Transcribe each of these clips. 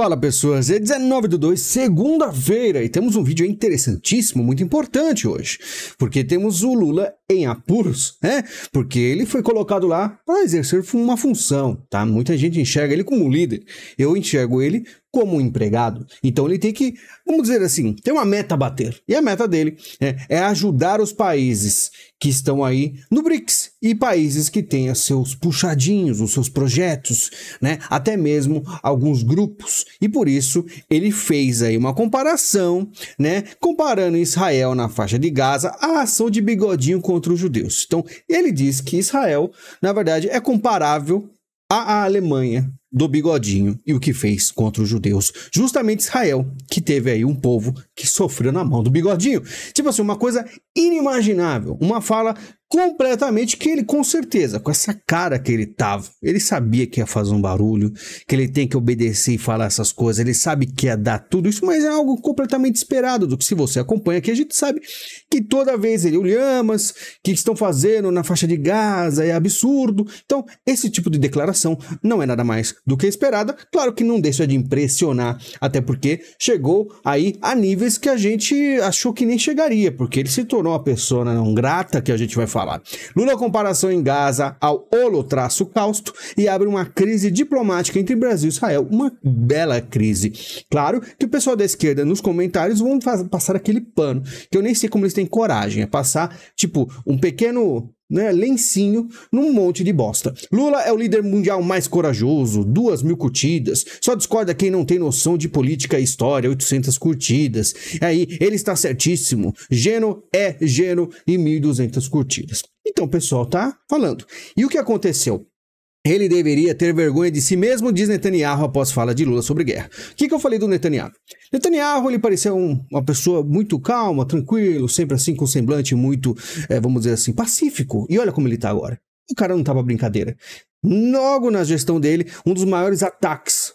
Fala pessoas, é 19 do 2, segunda-feira, e temos um vídeo interessantíssimo, muito importante hoje, porque temos o Lula em apuros, né? Porque ele foi colocado lá para exercer uma função, tá? Muita gente enxerga ele como líder, eu enxergo ele como um empregado. Então ele tem que, vamos dizer assim, tem uma meta a bater. E a meta dele é, é ajudar os países que estão aí no BRICS e países que têm seus puxadinhos, os seus projetos, né, até mesmo alguns grupos. E por isso ele fez aí uma comparação, né, comparando Israel na faixa de Gaza à ação de Bigodinho contra os judeus. Então ele diz que Israel, na verdade, é comparável à Alemanha do bigodinho e o que fez contra os judeus. Justamente Israel, que teve aí um povo que sofreu na mão do bigodinho. Tipo assim, uma coisa inimaginável. Uma fala completamente que ele, com certeza, com essa cara que ele tava, ele sabia que ia fazer um barulho, que ele tem que obedecer e falar essas coisas, ele sabe que ia dar tudo isso, mas é algo completamente esperado do que se você acompanha aqui, a gente sabe que toda vez ele, o Lhamas, que estão fazendo na faixa de Gaza, é absurdo. Então, esse tipo de declaração não é nada mais do que esperada, claro que não deixa de impressionar, até porque chegou aí a níveis que a gente achou que nem chegaria, porque ele se tornou a pessoa não grata que a gente vai falar falar. Lula comparação em Gaza ao holotraço holocausto e abre uma crise diplomática entre Brasil e Israel. Uma bela crise. Claro que o pessoal da esquerda nos comentários vão passar aquele pano, que eu nem sei como eles têm coragem. É passar, tipo, um pequeno né, lencinho num monte de bosta. Lula é o líder mundial mais corajoso, duas mil curtidas. Só discorda quem não tem noção de política e história, 800 curtidas. Aí, ele está certíssimo. Geno é Geno e 1.200 curtidas. Então, pessoal tá falando. E o que aconteceu? Ele deveria ter vergonha de si mesmo, diz Netanyahu após fala de Lula sobre guerra. O que, que eu falei do Netanyahu? Netanyahu, ele pareceu um, uma pessoa muito calma, tranquilo, sempre assim com um semblante muito, é, vamos dizer assim, pacífico. E olha como ele está agora. O cara não estava tá brincadeira. Logo na gestão dele, um dos maiores ataques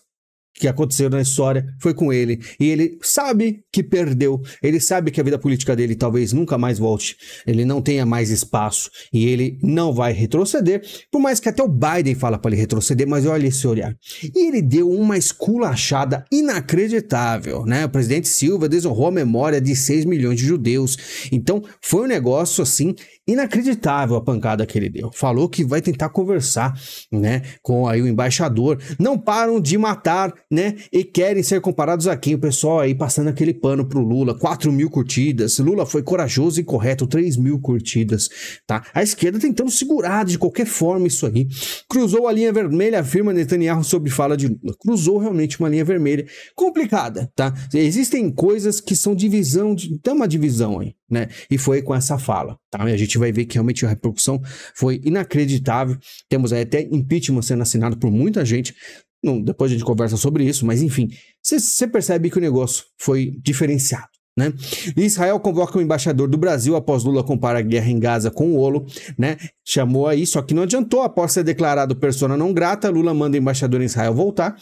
que aconteceu na história foi com ele. E ele sabe que perdeu. Ele sabe que a vida política dele talvez nunca mais volte. Ele não tenha mais espaço. E ele não vai retroceder. Por mais que até o Biden fala para ele retroceder, mas olha esse olhar. E ele deu uma esculachada inacreditável, né? O presidente Silva desonrou a memória de 6 milhões de judeus. Então, foi um negócio assim Inacreditável a pancada que ele deu. Falou que vai tentar conversar, né, com aí o embaixador. Não param de matar, né, e querem ser comparados a quem? O pessoal aí passando aquele pano pro Lula. 4 mil curtidas. Lula foi corajoso e correto. 3 mil curtidas, tá? A esquerda tentando segurar de qualquer forma isso aí. Cruzou a linha vermelha, afirma Netanyahu sobre fala de Lula. Cruzou realmente uma linha vermelha. Complicada, tá? Existem coisas que são divisão, de, tem uma divisão aí, né? E foi com essa fala, tá? E a gente vai ver que realmente a repercussão foi inacreditável. Temos aí até impeachment sendo assinado por muita gente. Não, depois a gente conversa sobre isso, mas enfim, você percebe que o negócio foi diferenciado. Né? Israel convoca o embaixador do Brasil após Lula comparar a guerra em Gaza com o Olo, né? Chamou aí, só que não adiantou. Após ser declarado persona não grata, Lula manda o embaixador em Israel voltar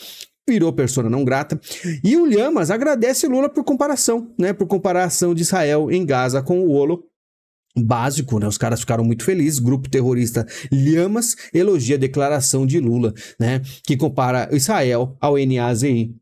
virou persona não grata. E o Lhamas agradece Lula por comparação, né? Por comparação de Israel em Gaza com o Olo. Básico, né? Os caras ficaram muito felizes. Grupo terrorista Lhamas elogia a declaração de Lula, né? Que compara Israel ao NAZI.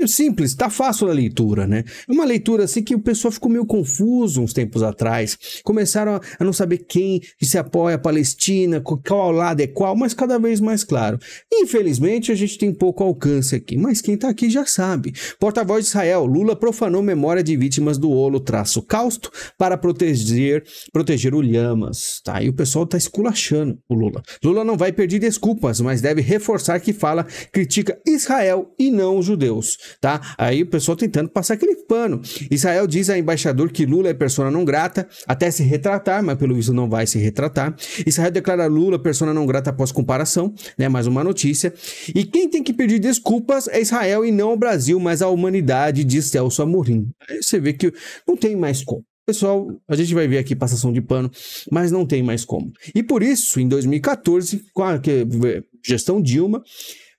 É simples, tá fácil a leitura, né? É uma leitura assim que o pessoal ficou meio confuso uns tempos atrás. Começaram a, não saber quem se apoia a Palestina, qual lado é qual, mas cada vez mais claro. Infelizmente, a gente tem pouco alcance aqui, mas quem tá aqui já sabe. Porta-voz de Israel, Lula profanou memória de vítimas do Holocausto para proteger, proteger o Lhamas, tá? E o pessoal tá esculachando o Lula. Lula não vai pedir desculpas, mas deve reforçar que fala, critica Israel e não os judeus tá? Aí o pessoal tentando passar aquele pano. Israel diz a embaixador que Lula é persona não grata, até se retratar, mas pelo visto não vai se retratar. Israel declara Lula persona não grata após comparação, né? Mais uma notícia. E quem tem que pedir desculpas é Israel e não o Brasil, mas a humanidade, diz Celso Amorim. Aí você vê que não tem mais como. Pessoal, a gente vai ver aqui passação de pano, mas não tem mais como. E por isso, em 2014, com a eh, gestão Dilma,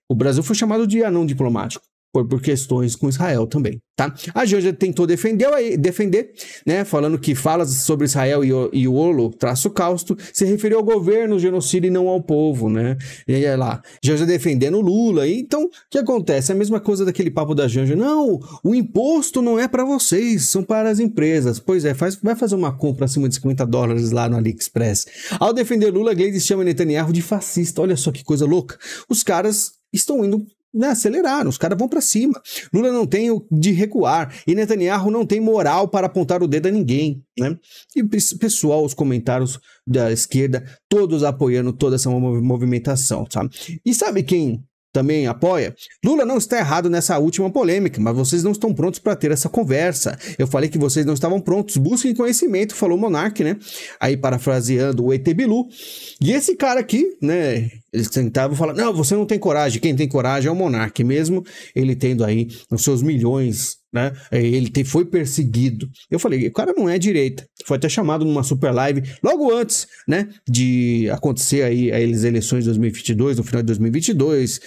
o Brasil foi chamado de anão diplomático por, por, questões com Israel também, tá? A Georgia tentou defender, defender né, falando que falas sobre Israel e o, e o Olo, traço causto, se referiu ao governo, genocídio e não ao povo, né? E aí, lá, Georgia defendendo Lula, e, então, o que acontece? É a mesma coisa daquele papo da Georgia, não, o imposto não é para vocês, são para as empresas. Pois é, faz, vai fazer uma compra acima de 50 dólares lá no AliExpress. Ao defender Lula, Gleisi chama Netanyahu de fascista, olha só que coisa louca. Os caras estão indo né? aceleraram, os caras vão para cima. Lula não tem o de recuar e Netanyahu não tem moral para apontar o dedo a ninguém, né? E pessoal, os comentários da esquerda, todos apoiando toda essa movimentação, sabe? E sabe quem também apoia? Lula não está errado nessa última polêmica, mas vocês não estão prontos para ter essa conversa. Eu falei que vocês não estavam prontos, busquem conhecimento, falou Monark, né? Aí parafraseando o ET Bilu. E esse cara aqui, né, eles tentavam falar: não, você não tem coragem. Quem tem coragem é o monarca, mesmo ele tendo aí os seus milhões, né? Ele te, foi perseguido. Eu falei: o cara não é direita. Foi até chamado numa super live logo antes, né? De acontecer aí as eleições de 2022, no final de 2022.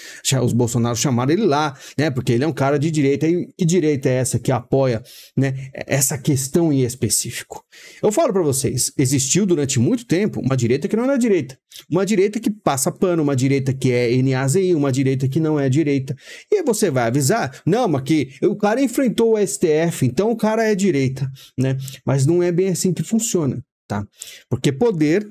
Os Bolsonaro chamaram ele lá, né? Porque ele é um cara de direita. E que direita é essa que apoia, né? Essa questão em específico? Eu falo para vocês: existiu durante muito tempo uma direita que não era direita, uma direita que passa pano uma direita que é NAZI, uma direita que não é direita. E aí você vai avisar, não, mas que o cara enfrentou o STF, então o cara é direita, né? Mas não é bem assim que funciona, tá? Porque poder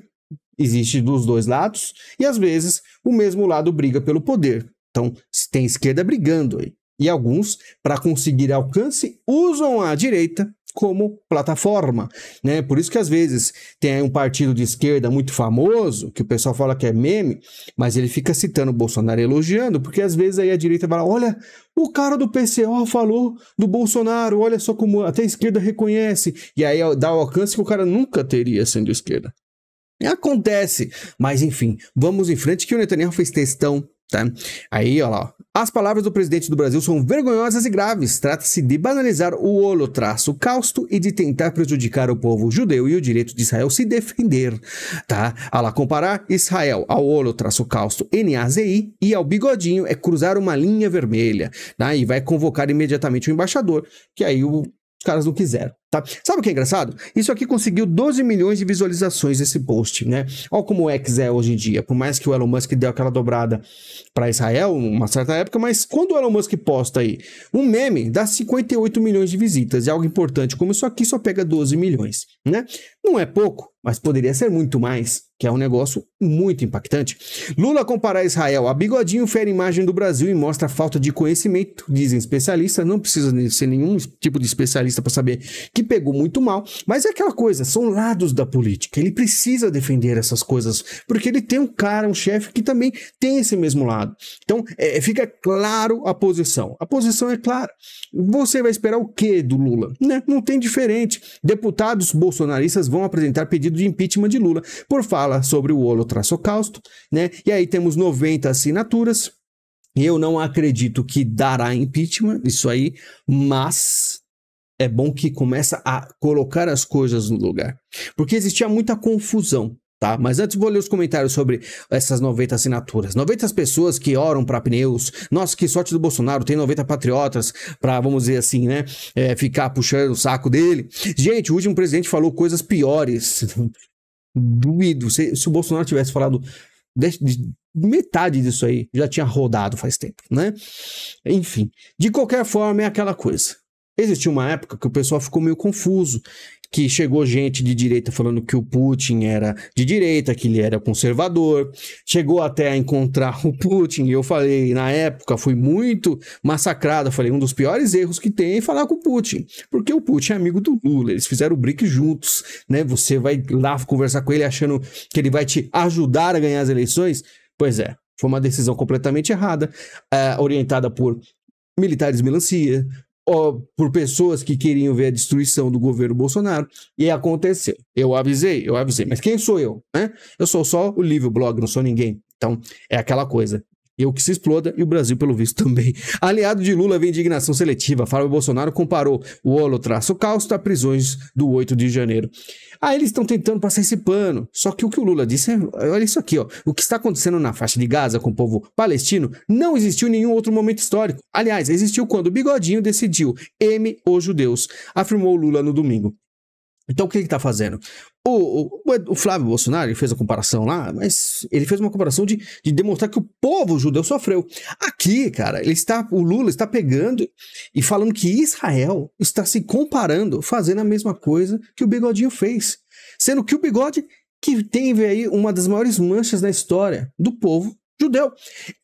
existe dos dois lados e às vezes o mesmo lado briga pelo poder. Então, se tem esquerda brigando aí. E alguns, para conseguir alcance, usam a direita como plataforma, né? Por isso que às vezes tem um partido de esquerda muito famoso, que o pessoal fala que é meme, mas ele fica citando o Bolsonaro elogiando, porque às vezes aí a direita fala, olha, o cara do PCO falou do Bolsonaro, olha só como até a esquerda reconhece, e aí é dá o alcance que o cara nunca teria sendo esquerda. Acontece, mas enfim, vamos em frente que o Netanyahu fez testão. tá? Aí, olha lá, as palavras do presidente do Brasil são vergonhosas e graves. Trata-se de banalizar o holocausto causto e de tentar prejudicar o povo judeu e o direito de Israel se defender, tá? A lá comparar Israel ao holocausto causto NAZI e ao bigodinho é cruzar uma linha vermelha, tá? E vai convocar imediatamente o embaixador, que aí o, os caras não quiseram. Tá? Sabe o que é engraçado? Isso aqui conseguiu 12 milhões de visualizações esse post, né? Olha como o X é hoje em dia. Por mais que o Elon Musk deu aquela dobrada para Israel uma certa época, mas quando o Elon Musk posta aí um meme, dá 58 milhões de visitas. E algo importante como isso aqui só pega 12 milhões, né? Não é pouco, mas poderia ser muito mais, que é um negócio muito impactante. Lula compara Israel a bigodinho fere imagem do Brasil e mostra falta de conhecimento, dizem especialistas. Não precisa ser nenhum tipo de especialista para saber que pegou muito mal. Mas é aquela coisa, são lados da política. Ele precisa defender essas coisas, porque ele tem um cara, um chefe que também tem esse mesmo lado. Então, é, é, fica claro a posição. A posição é clara. Você vai esperar o quê do Lula? Né? Não tem diferente. Deputados bolsonaristas vão apresentar pedido de impeachment de Lula por fala sobre o holotraçocausto, né? E aí temos 90 assinaturas. Eu não acredito que dará impeachment, isso aí, mas é bom que começa a colocar as coisas no lugar. Porque existia muita confusão, tá? Mas antes vou ler os comentários sobre essas 90 assinaturas. 90 pessoas que oram para pneus. Nossa, que sorte do Bolsonaro, tem 90 patriotas para, vamos dizer assim, né, é, ficar puxando o saco dele. Gente, o último presidente falou coisas piores. Doído. Se, se o Bolsonaro tivesse falado de, de, metade disso aí já tinha rodado faz tempo, né? Enfim, de qualquer forma é aquela coisa. Existiu uma época que o pessoal ficou meio confuso, que chegou gente de direita falando que o Putin era de direita, que ele era conservador, chegou até a encontrar o Putin, e eu falei, na época, fui muito massacrado, falei, um dos piores erros que tem é falar com o Putin, porque o Putin é amigo do Lula, eles fizeram o BRIC juntos, né, você vai lá conversar com ele achando que ele vai te ajudar a ganhar as eleições, pois é, foi uma decisão completamente errada, eh, orientada por militares melancia, por pessoas que queriam ver a destruição do governo Bolsonaro, e aconteceu. Eu avisei, eu avisei, mas quem sou eu? Né? Eu sou só o livro blog, não sou ninguém. Então, é aquela coisa. Eu que se exploda e o Brasil, pelo visto, também. Aliado de Lula vem indignação seletiva. Fábio Bolsonaro comparou o traço causto a prisões do 8 de janeiro. Ah, eles estão tentando passar esse pano. Só que o que o Lula disse é: olha isso aqui, ó. O que está acontecendo na faixa de Gaza com o povo palestino não existiu em nenhum outro momento histórico. Aliás, existiu quando o Bigodinho decidiu M os judeus, afirmou Lula no domingo. Então o que ele está fazendo? O, o, o, Flávio Bolsonaro fez a comparação lá, mas ele fez uma comparação de, de, demonstrar que o povo judeu sofreu. Aqui, cara, ele está, o Lula está pegando e falando que Israel está se comparando, fazendo a mesma coisa que o Bigodinho fez, sendo que o Bigode que teve aí uma das maiores manchas na história do povo judeu.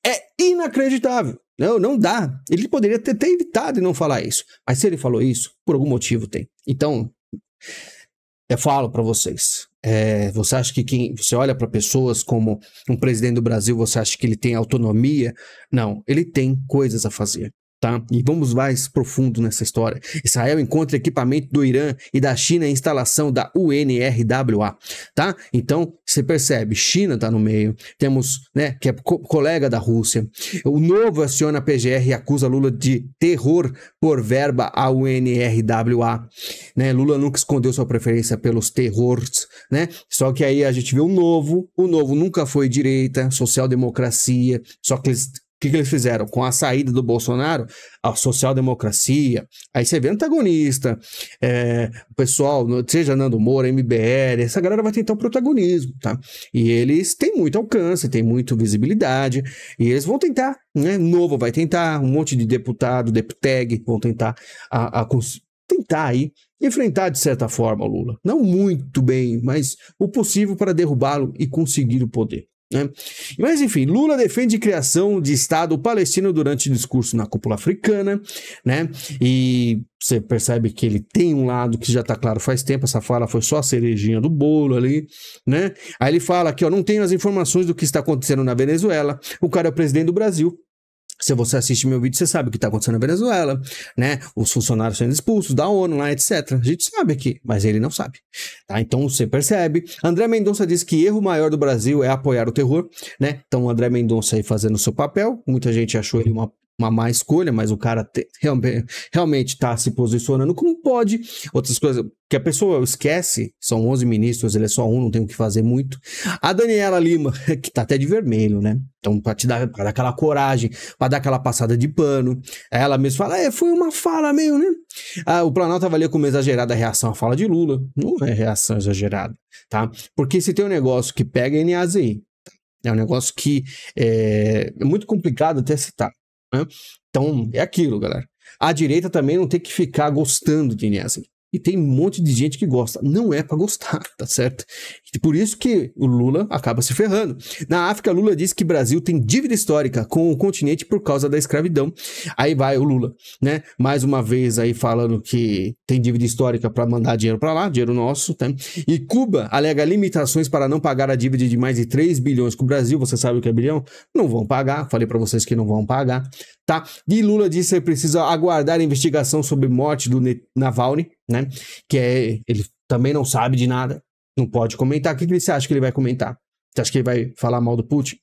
É inacreditável. Não, não dá. Ele poderia ter, ter evitado e não falar isso. Mas se ele falou isso, por algum motivo tem. Então, eu falo para vocês. É, você acha que quem você olha para pessoas como um presidente do Brasil, você acha que ele tem autonomia? Não, ele tem coisas a fazer. Tá? E vamos mais profundo nessa história. Israel encontra equipamento do Irã e da China em instalação da UNRWA, tá? Então, você percebe, China tá no meio. Temos, né, que é co colega da Rússia. O Novo aciona a PGR e acusa Lula de terror por verba à UNRWA, né? Lula nunca escondeu sua preferência pelos terrores, né? Só que aí a gente vê o Novo, o Novo nunca foi direita, social-democracia, só que eles que, que eles fizeram? Com a saída do Bolsonaro, a social-democracia, aí você vê antagonista, é, o pessoal, seja Nando Moura, MBL, essa galera vai tentar o um protagonismo, tá? E eles têm muito alcance, têm muita visibilidade, e eles vão tentar, né? Novo vai tentar, um monte de deputado, deputeg, vão tentar a, a tentar aí enfrentar de certa forma o Lula. Não muito bem, mas o possível para derrubá-lo e conseguir o poder. Né? Mas enfim, Lula defende criação de Estado palestino durante discurso na cúpula africana, né? E você percebe que ele tem um lado que já está claro faz tempo, essa fala foi só a cerejinha do bolo ali, né? Aí ele fala que, ó, não tenho as informações do que está acontecendo na Venezuela, o cara é o presidente do Brasil, se você assiste meu vídeo, você sabe o que está acontecendo na Venezuela, né? Os funcionários sendo expulsos da ONU lá, etc. A gente sabe aqui, mas ele não sabe. Tá? Então você percebe. André Mendonça diz que erro maior do Brasil é apoiar o terror, né? Então André Mendonça aí fazendo o seu papel. Muita gente achou ele uma uma má escolha, mas o cara te, realmente está se posicionando como pode. Outras coisas que a pessoa esquece, são 11 ministros, ele é só um, não tem o que fazer muito. A Daniela Lima, que está até de vermelho, né? Então, para te dar, pra dar aquela coragem, para dar aquela passada de pano. Ela mesmo fala, é, foi uma fala meio, né? Ah, o Planalto avalia como exagerada a reação à fala de Lula. Não é reação exagerada, tá? Porque se tem um negócio que pega é a NAZI, tá? é um negócio que é, é muito complicado até citar. Né? Então, uhum. é aquilo, galera. A direita também não tem que ficar gostando de Nielsen e tem um monte de gente que gosta. Não é para gostar, tá certo? E por isso que o Lula acaba se ferrando. Na África, Lula diz que Brasil tem dívida histórica com o continente por causa da escravidão. Aí vai o Lula, né? Mais uma vez aí falando que tem dívida histórica para mandar dinheiro para lá, dinheiro nosso, tá? E Cuba alega limitações para não pagar a dívida de mais de 3 bilhões com o Brasil. Você sabe o que é bilhão? Não vão pagar. Falei para vocês que não vão pagar, tá? E Lula disse que precisa aguardar a investigação sobre morte do Navalny né? Que é, ele também não sabe de nada, não pode comentar. O que, que você acha que ele vai comentar? Você acha que ele vai falar mal do Putin?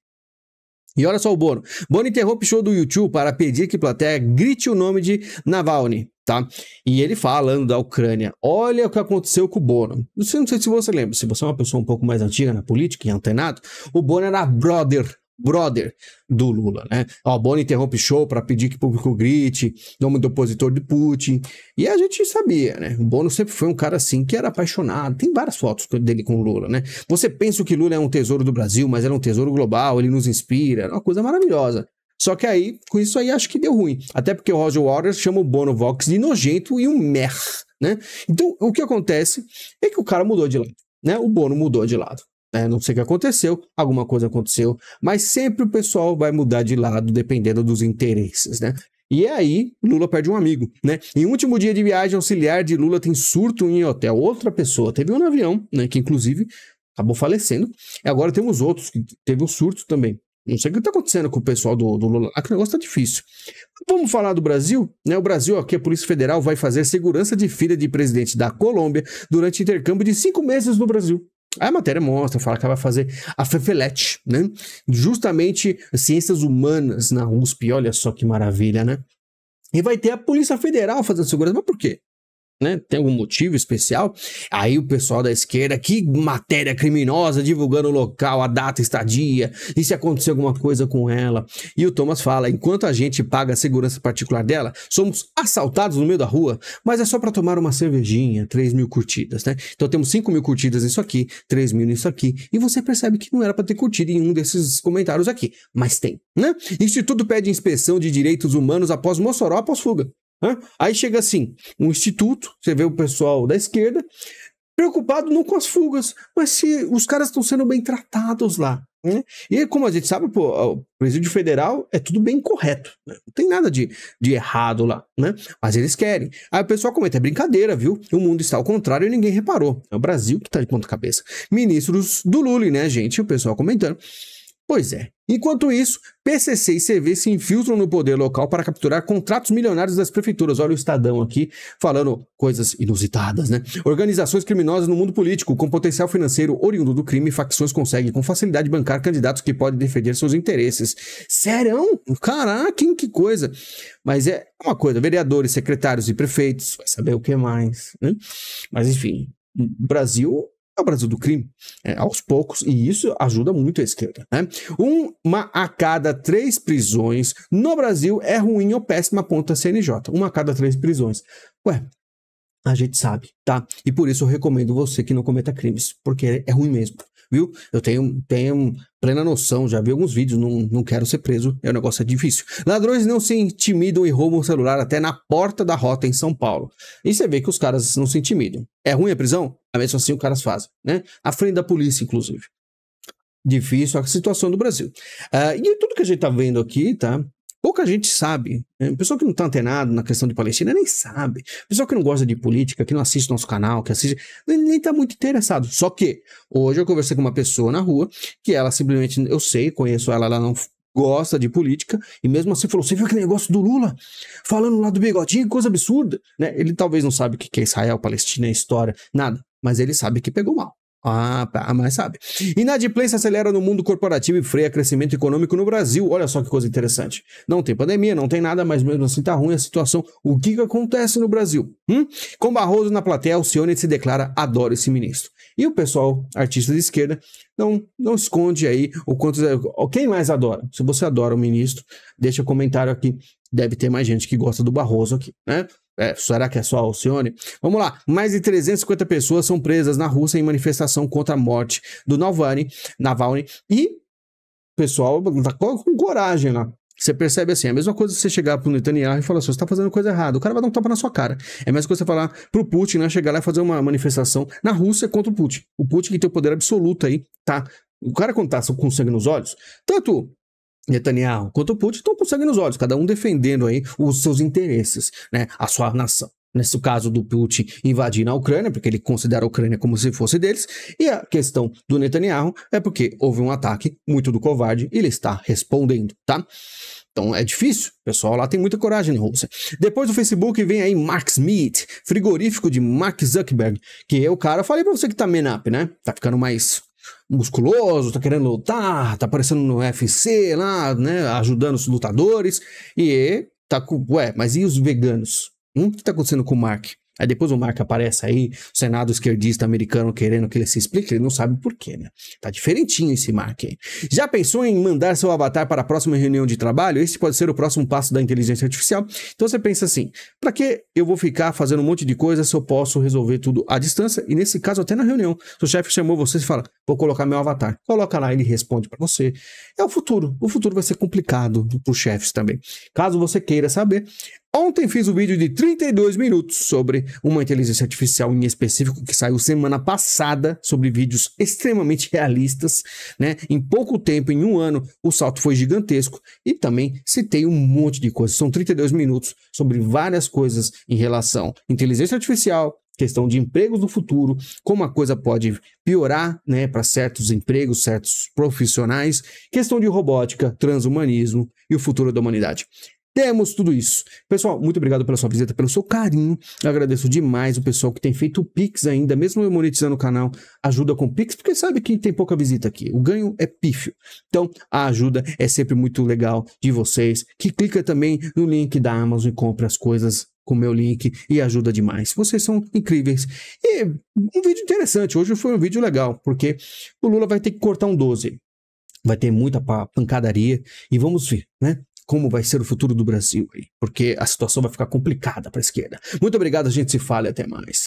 E olha só o Bono. Bono interrompe o show do YouTube para pedir que plateia grite o nome de Navalny, tá? E ele falando da Ucrânia. Olha o que aconteceu com o Bono. Não sei, não sei se você lembra, se você é uma pessoa um pouco mais antiga na política e antenado, o Bono era brother brother do Lula, né? O Bono interrompe show para pedir que o público grite, nome do opositor de Putin. E a gente sabia, né? O Bono sempre foi um cara assim que era apaixonado. Tem várias fotos dele com o Lula, né? Você pensa que Lula é um tesouro do Brasil, mas ele é um tesouro global, ele nos inspira, é uma coisa maravilhosa. Só que aí, com isso aí, acho que deu ruim. Até porque o Roger Waters chama o Bono Vox de nojento e um mer, né? Então, o que acontece é que o cara mudou de lado, né? O Bono mudou de lado. Né, não sei o que aconteceu, alguma coisa aconteceu, mas sempre o pessoal vai mudar de lado dependendo dos interesses, né? E é aí, Lula perde um amigo, né? Em último dia de viagem, auxiliar de Lula tem surto em hotel. Outra pessoa teve um no avião, né? Que inclusive acabou falecendo. E agora temos outros que teve um surto também. Não sei o que está acontecendo com o pessoal do, do Lula. Aquele negócio está difícil. Vamos falar do Brasil? Né? O Brasil, aqui, a Polícia Federal vai fazer segurança de filha de presidente da Colômbia durante intercâmbio de cinco meses no Brasil. A matéria mostra, fala que ela vai fazer a Fefelete, né? Justamente ciências humanas na USP, olha só que maravilha, né? E vai ter a Polícia Federal fazendo segurança, mas por quê? né? Tem algum motivo especial? Aí o pessoal da esquerda, que matéria criminosa, divulgando o local, a data, estadia, e se acontecer alguma coisa com ela. E o Thomas fala: enquanto a gente paga a segurança particular dela, somos assaltados no meio da rua, mas é só para tomar uma cervejinha, 3 mil curtidas, né? Então temos 5 mil curtidas nisso aqui, 3 mil nisso aqui, e você percebe que não era para ter curtido em um desses comentários aqui, mas tem, né? Instituto pede inspeção de direitos humanos após Mossoró após fuga. Né? Aí chega assim, um instituto, você vê o pessoal da esquerda, preocupado não com as fugas, mas se os caras estão sendo bem tratados lá. Né? E como a gente sabe, pô, o presídio federal é tudo bem correto, né? não tem nada de, de errado lá, né? Mas eles querem. Aí o pessoal comenta, é brincadeira, viu? O mundo está ao contrário e ninguém reparou. É o Brasil que está de ponta cabeça. Ministros do Lula, né, gente? O pessoal comentando. Pois é, Enquanto isso, PCC e CV se infiltram no poder local para capturar contratos milionários das prefeituras. Olha o Estadão aqui falando coisas inusitadas, né? Organizações criminosas no mundo político, com potencial financeiro oriundo do crime, facções conseguem com facilidade bancar candidatos que podem defender seus interesses. Serão? Caraca, hein, que coisa. Mas é uma coisa, vereadores, secretários e prefeitos, vai saber o que mais, né? Mas enfim, Brasil é o Brasil do crime, é, aos poucos, e isso ajuda muito a esquerda. Né? Uma a cada três prisões no Brasil é ruim ou péssima, aponta a CNJ. Uma a cada três prisões. Ué, a gente sabe, tá? E por isso eu recomendo você que não cometa crimes, porque é ruim mesmo, viu? Eu tenho, tenho plena noção, já vi alguns vídeos, não, não quero ser preso, é um negócio difícil. Ladrões não se intimidam e roubam o celular até na porta da rota em São Paulo. E você vê que os caras não se intimidam. É ruim a prisão? mesmo assim, os caras fazem, né? À frente da polícia, inclusive. Difícil a situação do Brasil. Uh, e tudo que a gente tá vendo aqui, tá? Pouca gente sabe. Né? que não tá antenado na questão de Palestina nem sabe. Pessoa que não gosta de política, que não assiste nosso canal, que assiste, nem, nem tá muito interessado. Só que hoje eu conversei com uma pessoa na rua que ela simplesmente, eu sei, conheço ela, ela não gosta de política e mesmo assim falou: Você viu aquele negócio do Lula falando lá do bigodinho? Coisa absurda, né? Ele talvez não sabe o que é Israel, Palestina, história, nada mas ele sabe que pegou mal. Ah, tá, mas sabe. Inadimplência acelera no mundo corporativo e freia crescimento econômico no Brasil. Olha só que coisa interessante. Não tem pandemia, não tem nada, mas mesmo assim tá ruim a situação. O que, que acontece no Brasil? Hum? Com Barroso na plateia, Alcione se declara adoro esse ministro. E o pessoal, artista de esquerda, não, não esconde aí o quanto. Quem mais adora? Se você adora o ministro, deixa um comentário aqui. Deve ter mais gente que gosta do Barroso aqui, né? É, será que é só Alcione? Vamos lá. Mais de 350 pessoas são presas na Rússia em manifestação contra a morte do Navalny, Navalny e o pessoal tá com coragem lá. Você percebe assim, é a mesma coisa você chegar pro Netanyahu e falar assim, você tá fazendo coisa errada, o cara vai dar um tapa na sua cara. É a mesma coisa você falar pro Putin, né, chegar lá e fazer uma manifestação na Rússia contra o Putin. O Putin que tem o poder absoluto aí, tá? O cara quando tá com sangue nos olhos, tanto Netanyahu quanto o Putin estão com sangue nos olhos, cada um defendendo aí os seus interesses, né, a sua nação. Nesse caso do Putin invadindo a Ucrânia, porque ele considera a Ucrânia como se fosse deles, e a questão do Netanyahu é porque houve um ataque muito do covarde e ele está respondendo, tá? Então é difícil, pessoal lá tem muita coragem em né, Rússia. Depois do Facebook vem aí Mark Smith, frigorífico de Mark Zuckerberg, que é o cara, falei pra você que tá menap, né? Tá ficando mais musculoso, tá querendo lutar, tá aparecendo no UFC lá, né, ajudando os lutadores, e tá com, ué, mas e os veganos? Hum, o que tá acontecendo com o Mark? Aí depois o Marco aparece aí, o Senado esquerdista americano querendo que ele se explique, ele não sabe por quê, né? Tá diferentinho esse Mark aí. Já pensou em mandar seu avatar para a próxima reunião de trabalho? Esse pode ser o próximo passo da inteligência artificial. Então você pensa assim: para que eu vou ficar fazendo um monte de coisa se eu posso resolver tudo à distância? E nesse caso, até na reunião. Se o chefe chamou você e fala: vou colocar meu avatar. Coloca lá, ele responde para você. É o futuro. O futuro vai ser complicado para os chefes também. Caso você queira saber, Ontem fiz um vídeo de 32 minutos sobre uma inteligência artificial em específico que saiu semana passada, sobre vídeos extremamente realistas, né? Em pouco tempo, em um ano, o salto foi gigantesco e também citei um monte de coisas. São 32 minutos sobre várias coisas em relação à inteligência artificial, questão de empregos no futuro, como a coisa pode piorar né, para certos empregos, certos profissionais, questão de robótica, transhumanismo e o futuro da humanidade temos tudo isso. Pessoal, muito obrigado pela sua visita, pelo seu carinho. Eu agradeço demais o pessoal que tem feito o Pix ainda, mesmo eu monetizando o canal, ajuda com o Pix, porque sabe que tem pouca visita aqui. O ganho é pífio. Então, a ajuda é sempre muito legal de vocês, que clica também no link da Amazon e compra as coisas com o meu link e ajuda demais. Vocês são incríveis. E um vídeo interessante, hoje foi um vídeo legal, porque o Lula vai ter que cortar um 12 vai ter muita pancadaria e vamos ver, né? como vai ser o futuro do Brasil, porque a situação vai ficar complicada para a esquerda. Muito obrigado, a gente se fala e até mais.